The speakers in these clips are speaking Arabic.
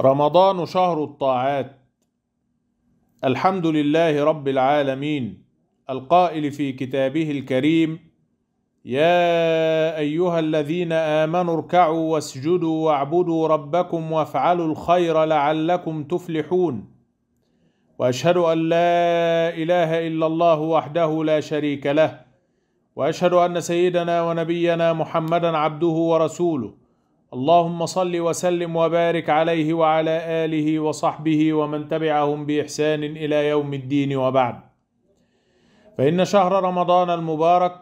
رمضان شهر الطاعات الحمد لله رب العالمين القائل في كتابه الكريم يا ايها الذين امنوا اركعوا واسجدوا واعبدوا ربكم وافعلوا الخير لعلكم تفلحون واشهد ان لا اله الا الله وحده لا شريك له واشهد ان سيدنا ونبينا محمدا عبده ورسوله اللهم صل وسلم وبارك عليه وعلى آله وصحبه ومن تبعهم بإحسان إلى يوم الدين وبعد فإن شهر رمضان المبارك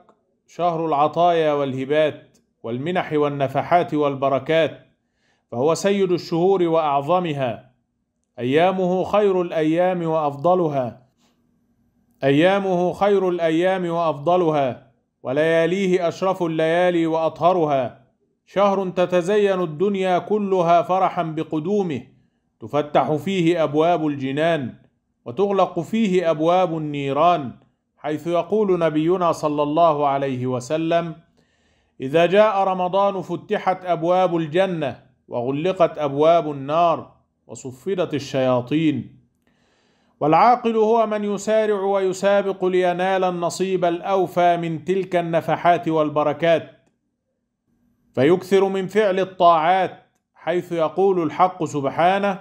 شهر العطايا والهبات والمنح والنفحات والبركات فهو سيد الشهور وأعظمها أيامه خير الأيام وأفضلها أيامه خير الأيام وأفضلها ولياليه أشرف الليالي وأطهرها شهر تتزين الدنيا كلها فرحا بقدومه تفتح فيه أبواب الجنان وتغلق فيه أبواب النيران حيث يقول نبينا صلى الله عليه وسلم إذا جاء رمضان فتحت أبواب الجنة وغلقت أبواب النار وصفدت الشياطين والعاقل هو من يسارع ويسابق لينال النصيب الأوفى من تلك النفحات والبركات فيكثر من فعل الطاعات حيث يقول الحق سبحانه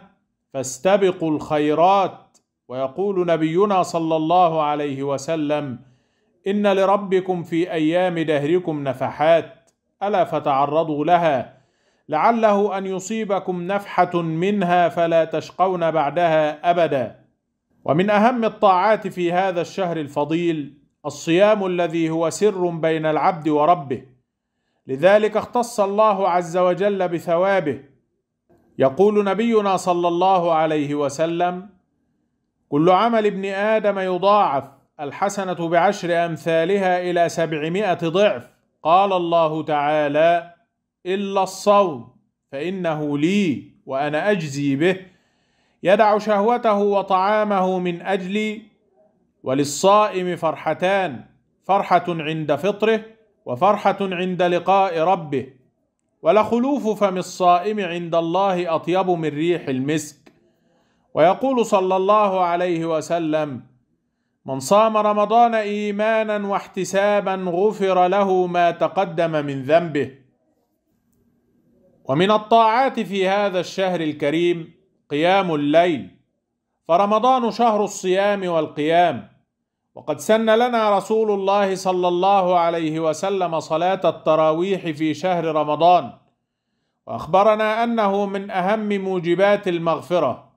فاستبقوا الخيرات ويقول نبينا صلى الله عليه وسلم إن لربكم في أيام دهركم نفحات ألا فتعرضوا لها لعله أن يصيبكم نفحة منها فلا تشقون بعدها أبدا ومن أهم الطاعات في هذا الشهر الفضيل الصيام الذي هو سر بين العبد وربه لذلك اختص الله عز وجل بثوابه يقول نبينا صلى الله عليه وسلم كل عمل ابن آدم يضاعف الحسنة بعشر أمثالها إلى سبعمائة ضعف قال الله تعالى إلا الصوم فإنه لي وأنا أجزي به يدع شهوته وطعامه من أجلي وللصائم فرحتان فرحة عند فطره وفرحة عند لقاء ربه ولخلوف فم الصائم عند الله أطيب من ريح المسك ويقول صلى الله عليه وسلم من صام رمضان إيمانا واحتسابا غفر له ما تقدم من ذنبه ومن الطاعات في هذا الشهر الكريم قيام الليل فرمضان شهر الصيام والقيام وقد سن لنا رسول الله صلى الله عليه وسلم صلاة التراويح في شهر رمضان وأخبرنا أنه من أهم موجبات المغفرة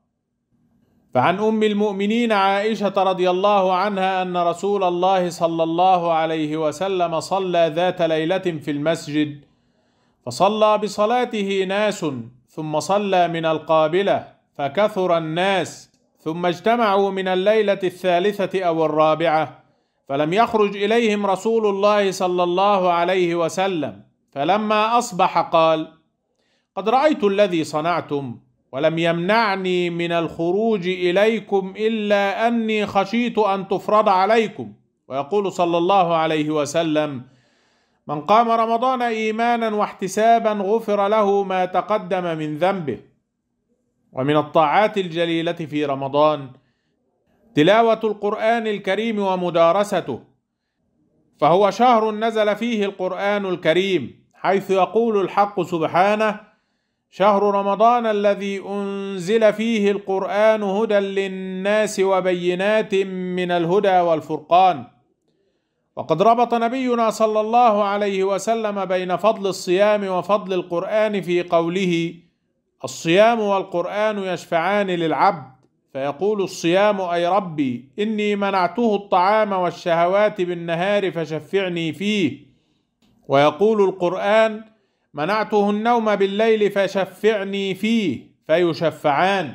فعن أم المؤمنين عائشة رضي الله عنها أن رسول الله صلى الله عليه وسلم صلى ذات ليلة في المسجد فصلى بصلاته ناس ثم صلى من القابلة فكثر الناس ثم اجتمعوا من الليلة الثالثة أو الرابعة فلم يخرج إليهم رسول الله صلى الله عليه وسلم فلما أصبح قال قد رأيت الذي صنعتم ولم يمنعني من الخروج إليكم إلا أني خشيت أن تفرض عليكم ويقول صلى الله عليه وسلم من قام رمضان إيمانا واحتسابا غفر له ما تقدم من ذنبه ومن الطاعات الجليلة في رمضان تلاوة القرآن الكريم ومدارسته فهو شهر نزل فيه القرآن الكريم حيث يقول الحق سبحانه شهر رمضان الذي أنزل فيه القرآن هدى للناس وبينات من الهدى والفرقان وقد ربط نبينا صلى الله عليه وسلم بين فضل الصيام وفضل القرآن في قوله الصيام والقرآن يشفعان للعبد فيقول الصيام أي ربي إني منعته الطعام والشهوات بالنهار فشفعني فيه ويقول القرآن منعته النوم بالليل فشفعني فيه فيشفعان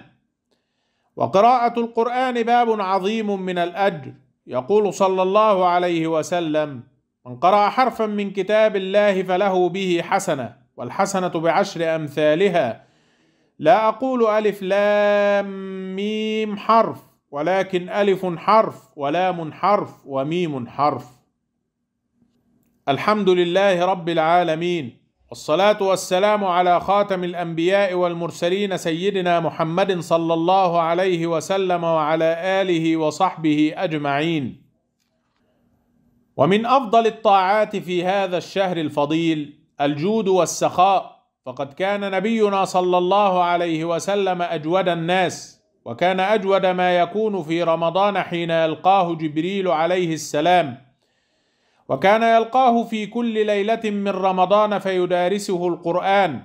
وقراءة القرآن باب عظيم من الأجر يقول صلى الله عليه وسلم من قرأ حرفا من كتاب الله فله به حسنة والحسنة بعشر أمثالها لا أقول ألف لام ميم حرف ولكن ألف حرف ولام حرف وميم حرف الحمد لله رب العالمين والصلاة والسلام على خاتم الأنبياء والمرسلين سيدنا محمد صلى الله عليه وسلم وعلى آله وصحبه أجمعين ومن أفضل الطاعات في هذا الشهر الفضيل الجود والسخاء فقد كان نبينا صلى الله عليه وسلم أجود الناس وكان أجود ما يكون في رمضان حين يلقاه جبريل عليه السلام وكان يلقاه في كل ليلة من رمضان فيدارسه القرآن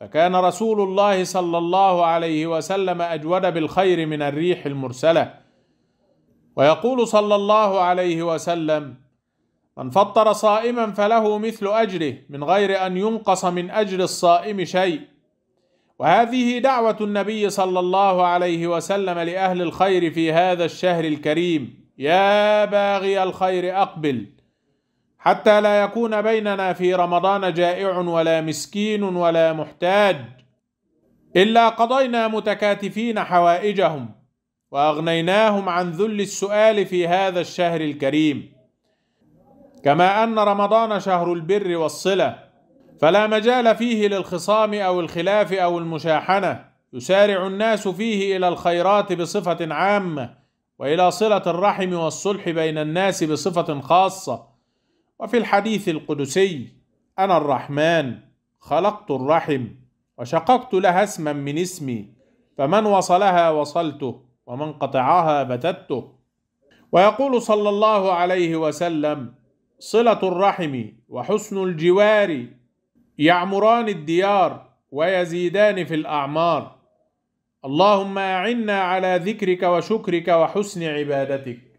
فكان رسول الله صلى الله عليه وسلم أجود بالخير من الريح المرسلة ويقول صلى الله عليه وسلم من فطر صائما فله مثل أجره من غير أن ينقص من أجر الصائم شيء وهذه دعوة النبي صلى الله عليه وسلم لأهل الخير في هذا الشهر الكريم يا باغي الخير أقبل حتى لا يكون بيننا في رمضان جائع ولا مسكين ولا محتاج إلا قضينا متكاتفين حوائجهم وأغنيناهم عن ذل السؤال في هذا الشهر الكريم كما أن رمضان شهر البر والصلة فلا مجال فيه للخصام أو الخلاف أو المشاحنة يسارع الناس فيه إلى الخيرات بصفة عامة وإلى صلة الرحم والصلح بين الناس بصفة خاصة وفي الحديث القدسي أنا الرحمن خلقت الرحم وشققت لها اسما من اسمي فمن وصلها وصلته ومن قطعها بتته ويقول صلى الله عليه وسلم صلة الرحم وحسن الجوار يعمران الديار ويزيدان في الأعمار اللهم أعنا على ذكرك وشكرك وحسن عبادتك